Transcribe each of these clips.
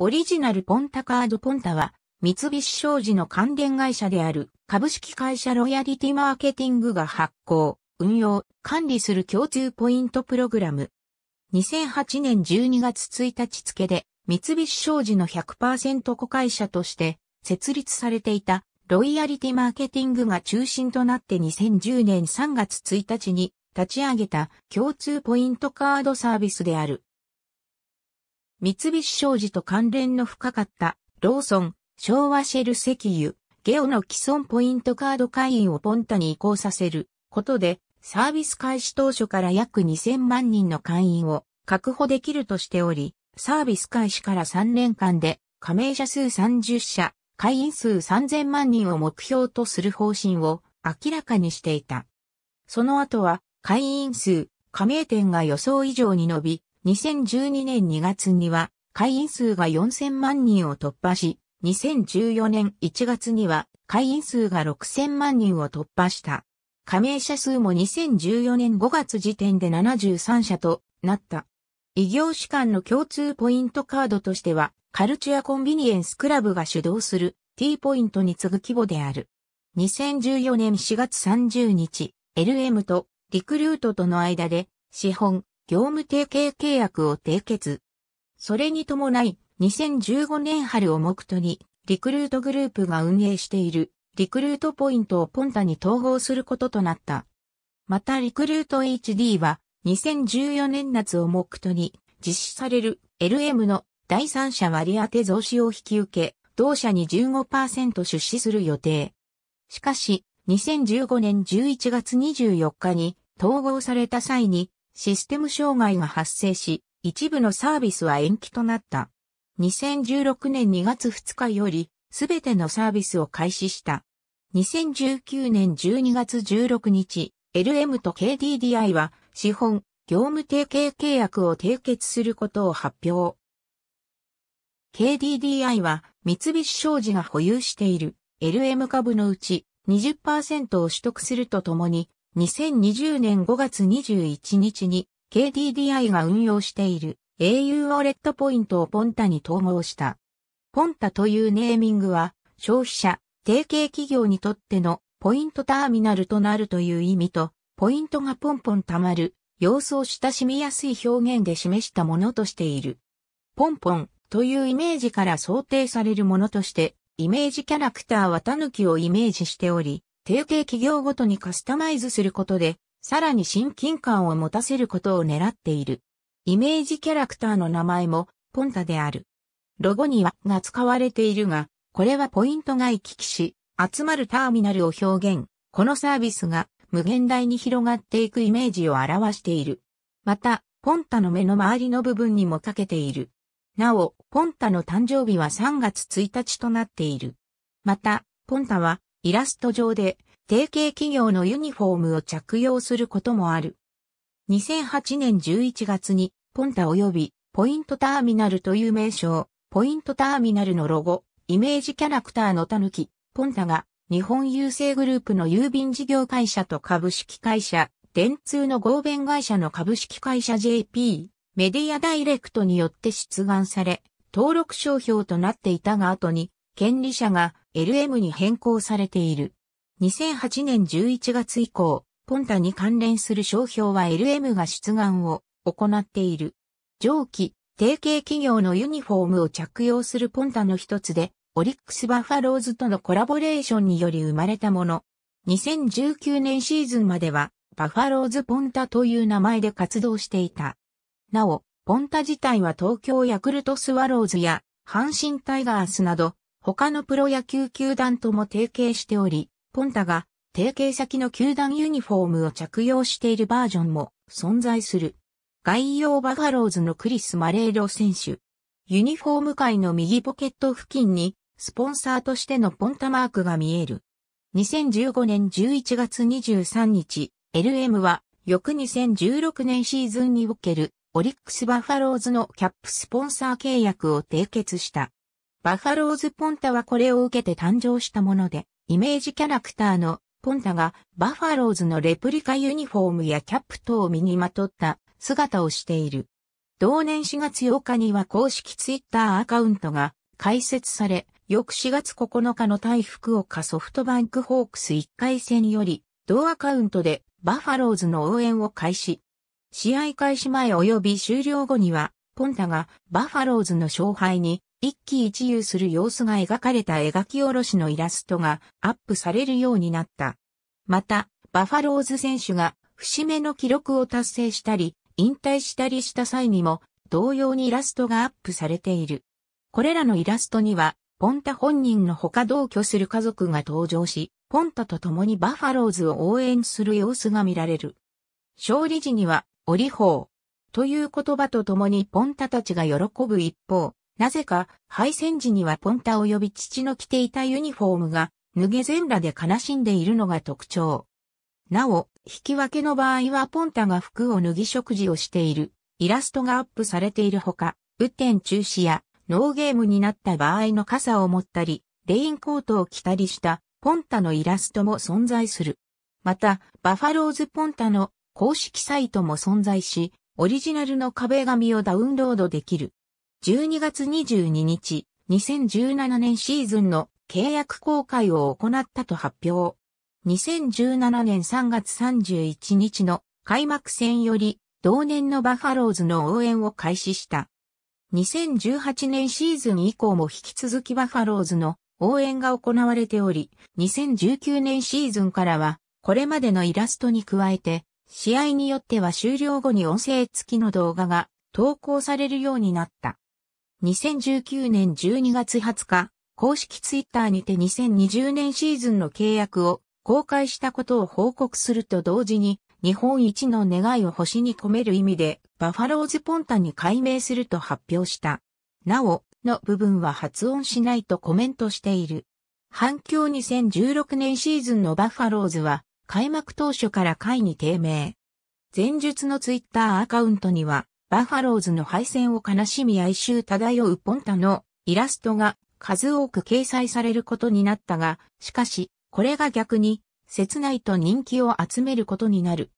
オリジナルポンタカードポンタは、三菱商事の関連会社である株式会社ロイヤリティマーケティングが発行、運用、管理する共通ポイントプログラム。2008年12月1日付で、三菱商事の100%子会社として設立されていたロイヤリティマーケティングが中心となって2010年3月1日に立ち上げた共通ポイントカードサービスである。三菱商事と関連の深かったローソン、昭和シェル石油、ゲオの既存ポイントカード会員をポンタに移行させることで、サービス開始当初から約2000万人の会員を確保できるとしており、サービス開始から3年間で加盟者数30社、会員数3000万人を目標とする方針を明らかにしていた。その後は会員数、加盟店が予想以上に伸び、2012年2月には会員数が4000万人を突破し、2014年1月には会員数が6000万人を突破した。加盟者数も2014年5月時点で73社となった。異業種間の共通ポイントカードとしては、カルチュアコンビニエンスクラブが主導する T ポイントに次ぐ規模である。2014年4月30日、LM とリクルートとの間で資本、業務提携契約を締結。それに伴い、2015年春を目途に、リクルートグループが運営している、リクルートポイントをポンタに統合することとなった。また、リクルート HD は、2014年夏を目途に、実施される LM の第三者割当増資を引き受け、同社に15%出資する予定。しかし、2015年11月24日に統合された際にシステム障害が発生し、一部のサービスは延期となった。2016年2月2日より、すべてのサービスを開始した。2019年12月16日、LM と KDDI は、資本、業務提携契約を締結することを発表。KDDI は、三菱商事が保有している LM 株のうち20%を取得するとともに、2020年5月21日に KDDI が運用している au ウォレットポイントをポンタに統合した。ポンタというネーミングは消費者、提携企業にとってのポイントターミナルとなるという意味と、ポイントがポンポン溜まる、様子を親しみやすい表現で示したものとしている。ポンポンというイメージから想定されるものとして、イメージキャラクターはタヌキをイメージしており、提携企業ごとにカスタマイズすることで、さらに親近感を持たせることを狙っている。イメージキャラクターの名前も、ポンタである。ロゴにはが使われているが、これはポイントが行き来し、集まるターミナルを表現。このサービスが無限大に広がっていくイメージを表している。また、ポンタの目の周りの部分にもかけている。なお、ポンタの誕生日は3月1日となっている。また、ポンタはイラスト上で、提携企業のユニフォームを着用することもある。2008年11月に、ポンタ及び、ポイントターミナルという名称、ポイントターミナルのロゴ、イメージキャラクターのタヌキ、ポンタが、日本郵政グループの郵便事業会社と株式会社、電通の合弁会社の株式会社 JP、メディアダイレクトによって出願され、登録商標となっていたが後に、権利者が LM に変更されている。2008年11月以降、ポンタに関連する商標は LM が出願を行っている。上記、提携企業のユニフォームを着用するポンタの一つで、オリックスバファローズとのコラボレーションにより生まれたもの。2019年シーズンまでは、バファローズポンタという名前で活動していた。なお、ポンタ自体は東京ヤクルトスワローズや阪神タイガースなど他のプロ野球球団とも提携しており、ポンタが提携先の球団ユニフォームを着用しているバージョンも存在する。概要バファローズのクリス・マレーロ選手。ユニフォーム界の右ポケット付近にスポンサーとしてのポンタマークが見える。2015年11月23日、LM は翌2016年シーズンにおけるオリックスバファローズのキャップスポンサー契約を締結した。バファローズ・ポンタはこれを受けて誕生したもので、イメージキャラクターのポンタがバファローズのレプリカユニフォームやキャップ等を身にまとった姿をしている。同年4月8日には公式ツイッターアカウントが開設され、翌4月9日の対福岡ソフトバンクホークス1回戦より、同アカウントでバファローズの応援を開始。試合開始前及び終了後には、本だが、バファローズの勝敗に一喜一憂する様子が描かれた描き下ろしのイラストがアップされるようになった。また、バファローズ選手が節目の記録を達成したり、引退したりした際にも、同様にイラストがアップされている。これらのイラストには、ポンタ本人の他同居する家族が登場し、ポンタと共にバファローズを応援する様子が見られる。勝利時には、オリホー、という言葉と共にポンタたちが喜ぶ一方、なぜか敗戦時にはポンタ及び父の着ていたユニフォームが脱げ全裸で悲しんでいるのが特徴。なお、引き分けの場合はポンタが服を脱ぎ食事をしているイラストがアップされているほか、雨天中止やノーゲームになった場合の傘を持ったり、レインコートを着たりしたポンタのイラストも存在する。また、バファローズポンタの公式サイトも存在し、オリジナルの壁紙をダウンロードできる。12月22日、2017年シーズンの契約公開を行ったと発表。2017年3月31日の開幕戦より同年のバファローズの応援を開始した。2018年シーズン以降も引き続きバファローズの応援が行われており、2019年シーズンからはこれまでのイラストに加えて試合によっては終了後に音声付きの動画が投稿されるようになった。2019年12月20日、公式ツイッターにて2020年シーズンの契約を公開したことを報告すると同時に、日本一の願いを星に込める意味で、バファローズポンタに改名すると発表した。なお、の部分は発音しないとコメントしている。反響2016年シーズンのバファローズは、開幕当初から会に低迷。前述のツイッターアカウントには、バファローズの敗戦を悲しみ哀愁漂うポンタのイラストが数多く掲載されることになったが、しかし、これが逆に、切ないと人気を集めることになる。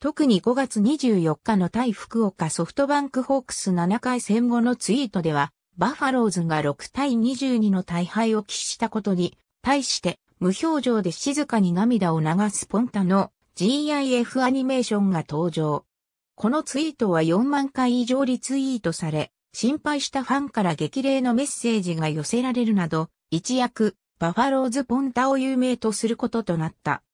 特に5月24日の対福岡ソフトバンクホークス7回戦後のツイートでは、バファローズが6対22の大敗を喫したことに、対して、無表情で静かに涙を流すポンタの GIF アニメーションが登場。このツイートは4万回以上リツイートされ、心配したファンから激励のメッセージが寄せられるなど、一躍、バファローズ・ポンタを有名とすることとなった。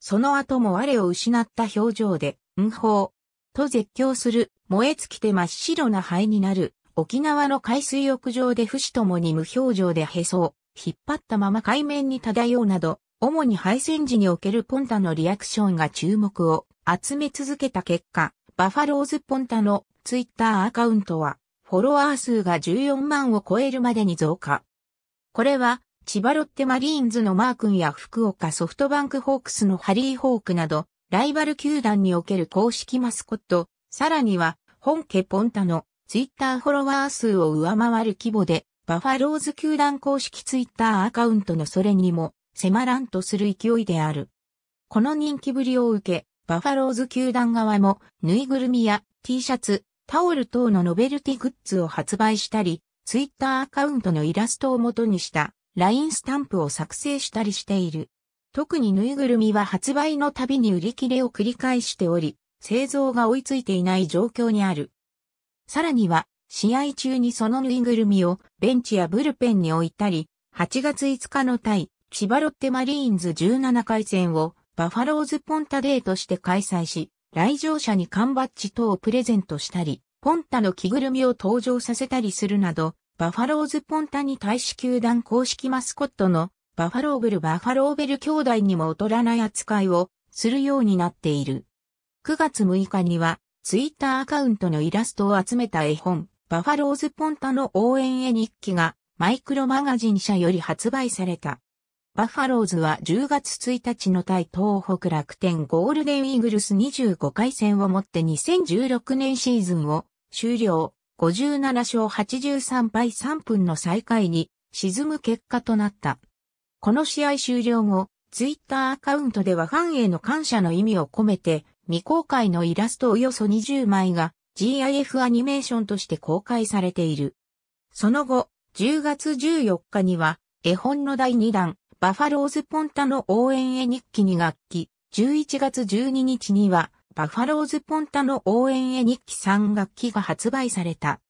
その後も我を失った表情で、うんほう、と絶叫する、燃え尽きて真っ白な灰になる、沖縄の海水浴場で不死ともに無表情でへそを引っ張ったまま海面に漂うなど、主に敗戦時におけるポンタのリアクションが注目を集め続けた結果、バファローズポンタのツイッターアカウントは、フォロワー数が14万を超えるまでに増加。これは、千葉ロッテマリーンズのマー君や福岡ソフトバンクホークスのハリー・ホークなど、ライバル球団における公式マスコット、さらには、本家ポンタのツイッターフォロワー数を上回る規模でバファローズ球団公式ツイッターアカウントのそれにも迫らんとする勢いである。この人気ぶりを受け、バファローズ球団側もぬいぐるみや T シャツ、タオル等のノベルティグッズを発売したり、ツイッターアカウントのイラストを元にした LINE スタンプを作成したりしている。特にぬいぐるみは発売のたびに売り切れを繰り返しており、製造が追いついていない状況にある。さらには、試合中にそのぬいぐるみをベンチやブルペンに置いたり、8月5日の対、千葉ロッテマリーンズ17回戦をバファローズポンタデーとして開催し、来場者に缶バッジ等をプレゼントしたり、ポンタの着ぐるみを登場させたりするなど、バファローズポンタに対し球団公式マスコットのバファローブルバファローベル兄弟にも劣らない扱いをするようになっている。9月6日にはツイッターアカウントのイラストを集めた絵本バファローズポンタの応援絵日記がマイクロマガジン社より発売された。バファローズは10月1日の対東北楽天ゴールデンイーグルス25回戦をもって2016年シーズンを終了57勝83敗3分の再会に沈む結果となった。この試合終了後、ツイッターアカウントではファンへの感謝の意味を込めて未公開のイラストおよそ20枚が GIF アニメーションとして公開されている。その後、10月14日には、絵本の第2弾、バファローズポンタの応援絵日記に楽器、11月12日には、バファローズポンタの応援絵日記3楽器が発売された。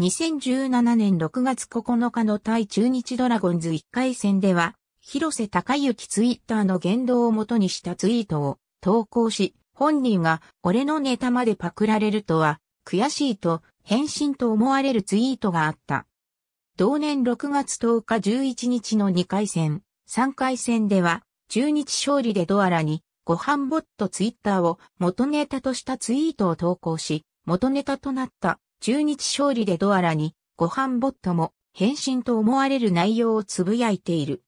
2017年6月9日の対中日ドラゴンズ1回戦では、広瀬隆之ツイッターの言動をもとにしたツイートを投稿し、本人が俺のネタまでパクられるとは悔しいと返信と思われるツイートがあった。同年6月10日11日の2回戦、3回戦では中日勝利でドアラにご飯ボットツイッターを元ネタとしたツイートを投稿し、元ネタとなった中日勝利でドアラにご飯ボットも返信と思われる内容をつぶやいている。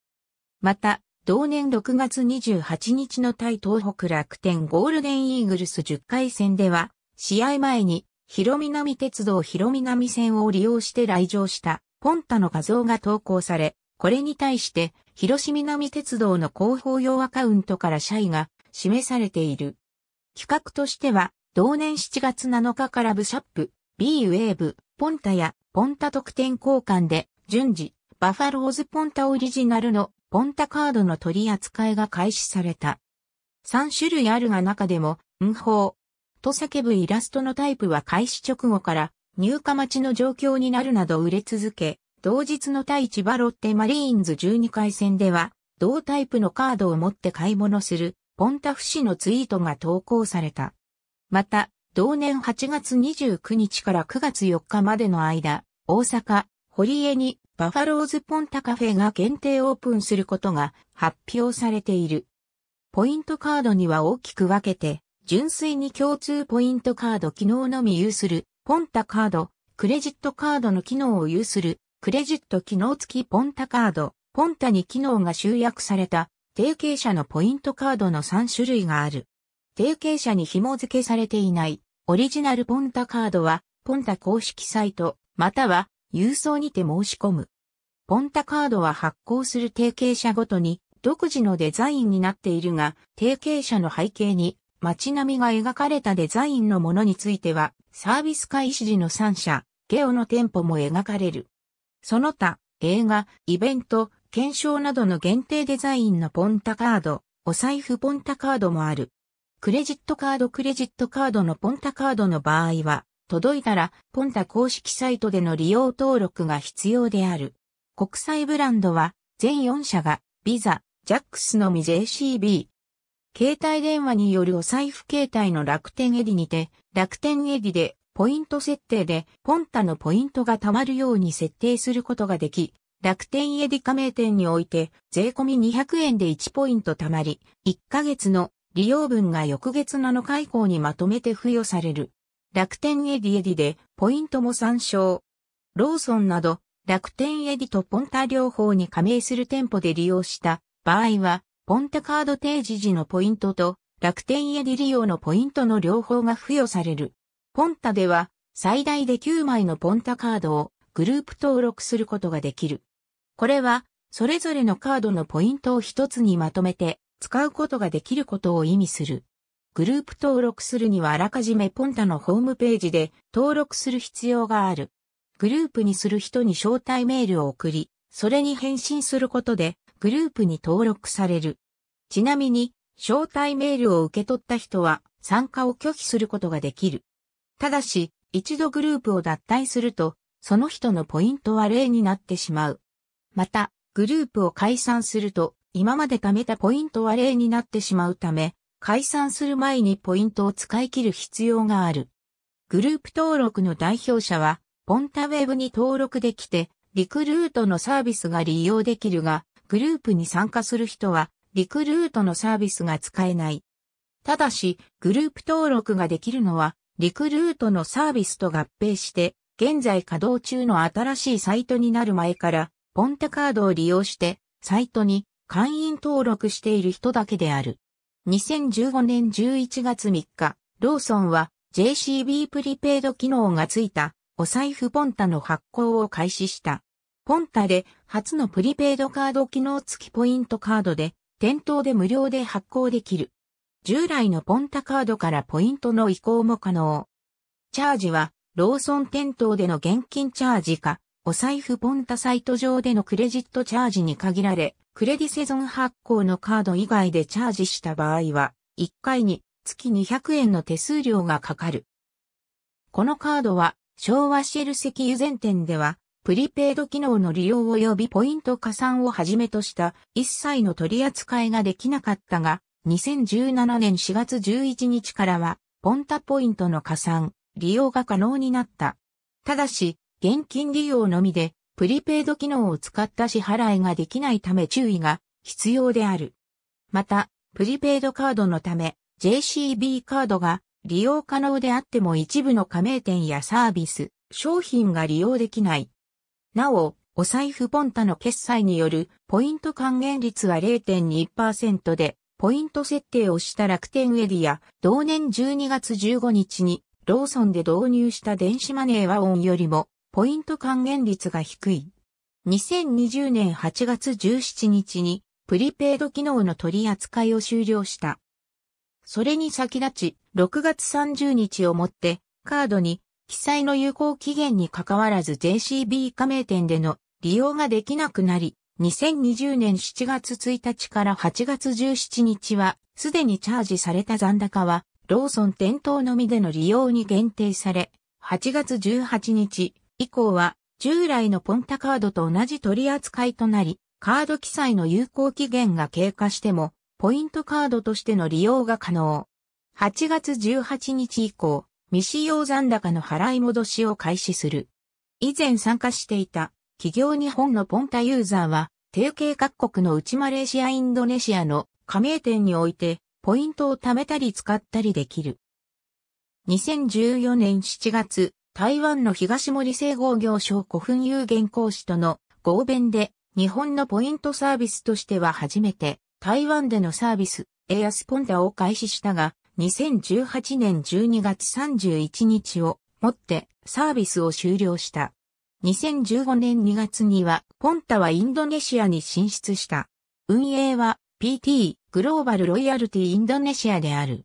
また、同年6月28日の対東北楽天ゴールデンイーグルス10回戦では、試合前に、広南鉄道広南線を利用して来場したポンタの画像が投稿され、これに対して、広島南鉄道の広報用アカウントから社員が示されている。企画としては、同年7月7日からブシャップ、B ウェーブ、ポンタやポンタ特典交換で、順次、バファローズポンタオリジナルのポンタカードの取り扱いが開始された。3種類あるが中でも、運法と叫ぶイラストのタイプは開始直後から入荷待ちの状況になるなど売れ続け、同日の対千葉ロッテマリーンズ12回戦では、同タイプのカードを持って買い物する、ポンタフ氏のツイートが投稿された。また、同年8月29日から9月4日までの間、大阪、堀江にバファローズポンタカフェが限定オープンすることが発表されている。ポイントカードには大きく分けて、純粋に共通ポイントカード機能のみ有する、ポンタカード、クレジットカードの機能を有する、クレジット機能付きポンタカード、ポンタに機能が集約された、提携者のポイントカードの3種類がある。提携者に紐付けされていない、オリジナルポンタカードは、ポンタ公式サイト、または郵送にて申し込む。ポンタカードは発行する提携者ごとに独自のデザインになっているが、提携者の背景に街並みが描かれたデザインのものについては、サービス開始時の3社、ゲオの店舗も描かれる。その他、映画、イベント、検証などの限定デザインのポンタカード、お財布ポンタカードもある。クレジットカードクレジットカードのポンタカードの場合は、届いたら、ポンタ公式サイトでの利用登録が必要である。国際ブランドは、全4社が、ビザ、ジャックスのみ JCB。携帯電話によるお財布携帯の楽天エディにて、楽天エディで、ポイント設定で、ポンタのポイントが貯まるように設定することができ、楽天エディ加盟店において、税込み200円で1ポイント貯まり、1ヶ月の利用分が翌月7日以降にまとめて付与される。楽天エディエディでポイントも参照。ローソンなど楽天エディとポンタ両方に加盟する店舗で利用した場合は、ポンタカード提示時のポイントと楽天エディ利用のポイントの両方が付与される。ポンタでは最大で9枚のポンタカードをグループ登録することができる。これはそれぞれのカードのポイントを一つにまとめて使うことができることを意味する。グループ登録するにはあらかじめポンタのホームページで登録する必要がある。グループにする人に招待メールを送り、それに返信することでグループに登録される。ちなみに、招待メールを受け取った人は参加を拒否することができる。ただし、一度グループを脱退すると、その人のポイントは0になってしまう。また、グループを解散すると、今まで貯めたポイントは0になってしまうため、解散する前にポイントを使い切る必要がある。グループ登録の代表者は、ポンタウェブに登録できて、リクルートのサービスが利用できるが、グループに参加する人は、リクルートのサービスが使えない。ただし、グループ登録ができるのは、リクルートのサービスと合併して、現在稼働中の新しいサイトになる前から、ポンタカードを利用して、サイトに会員登録している人だけである。2015年11月3日、ローソンは JCB プリペイド機能がついたお財布ポンタの発行を開始した。ポンタで初のプリペイドカード機能付きポイントカードで店頭で無料で発行できる。従来のポンタカードからポイントの移行も可能。チャージはローソン店頭での現金チャージかお財布ポンタサイト上でのクレジットチャージに限られ、クレディセゾン発行のカード以外でチャージした場合は、1回に月200円の手数料がかかる。このカードは、昭和シェル石油前店では、プリペイド機能の利用及びポイント加算をはじめとした一切の取り扱いができなかったが、2017年4月11日からは、ポンタポイントの加算、利用が可能になった。ただし、現金利用のみで、プリペイド機能を使った支払いができないため注意が必要である。また、プリペイドカードのため、JCB カードが利用可能であっても一部の加盟店やサービス、商品が利用できない。なお、お財布ポンタの決済によるポイント還元率は0.2%で、ポイント設定をした楽天ウェディア、同年12月15日にローソンで導入した電子マネーはオンよりもポイント還元率が低い。2020年8月17日にプリペイド機能の取り扱いを終了した。それに先立ち、6月30日をもってカードに記載の有効期限に関わらず JCB 加盟店での利用ができなくなり、2020年7月1日から8月17日は、すでにチャージされた残高は、ローソン店頭のみでの利用に限定され、8月18日、以降は従来のポンタカードと同じ取り扱いとなり、カード記載の有効期限が経過しても、ポイントカードとしての利用が可能。8月18日以降、未使用残高の払い戻しを開始する。以前参加していた企業日本のポンタユーザーは、提携各国の内マレーシアインドネシアの加盟店において、ポイントを貯めたり使ったりできる。2014年7月、台湾の東森製鋼業省古墳有限公使との合弁で、日本のポイントサービスとしては初めて、台湾でのサービス、エアスポンダを開始したが、2018年12月31日をもってサービスを終了した。2015年2月には、ポンタはインドネシアに進出した。運営は PT グローバルロイヤルティインドネシアである。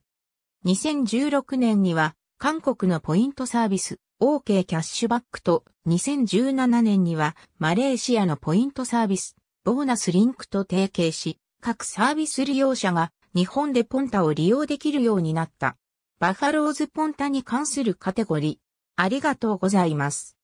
2016年には、韓国のポイントサービス、OK キャッシュバックと2017年にはマレーシアのポイントサービス、ボーナスリンクと提携し、各サービス利用者が日本でポンタを利用できるようになった。バファローズポンタに関するカテゴリー。ありがとうございます。